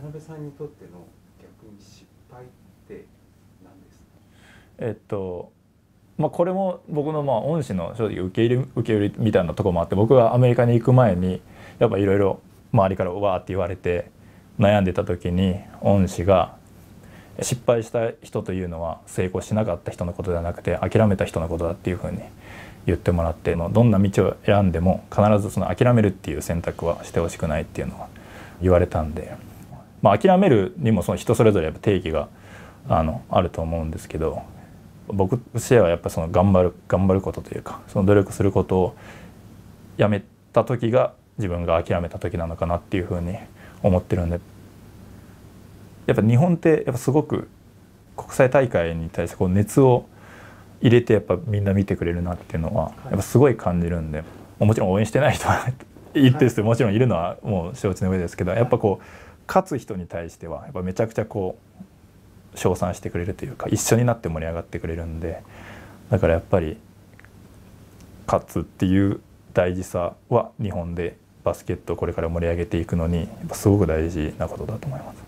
渡辺さんにとっての逆に失敗って何ですかえっとまあ、これも僕のまあ恩師の正直受け入れ受け入れみたいなとこもあって僕がアメリカに行く前にやっぱいろいろ周りからわーって言われて悩んでた時に恩師が失敗した人というのは成功しなかった人のことではなくて諦めた人のことだっていうふうに言ってもらってどんな道を選んでも必ずその諦めるっていう選択はしてほしくないっていうのは言われたんでまあ、諦めるにもその人それぞれやっぱ定義があのあると思うんですけど僕としてはやっぱその頑張る頑張ることというかその努力することをやめた時が自分が諦めた時なのかなっていうふうに思ってるんでやっぱ日本ってやっぱすごく国際大会に対してこう熱を入れてやっぱみんな見てくれるなっていうのはやっぱすごい感じるんでもちろん応援してない人は一定数もちろんいるのはもう承知の上ですけどやっぱこう勝つ人に対してはやっぱめちゃくちゃこう称賛してくれるというか一緒になって盛り上がってくれるんでだからやっぱり勝つっていう大事さは日本でバスケットをこれから盛り上げていくのにすごく大事なことだと思います。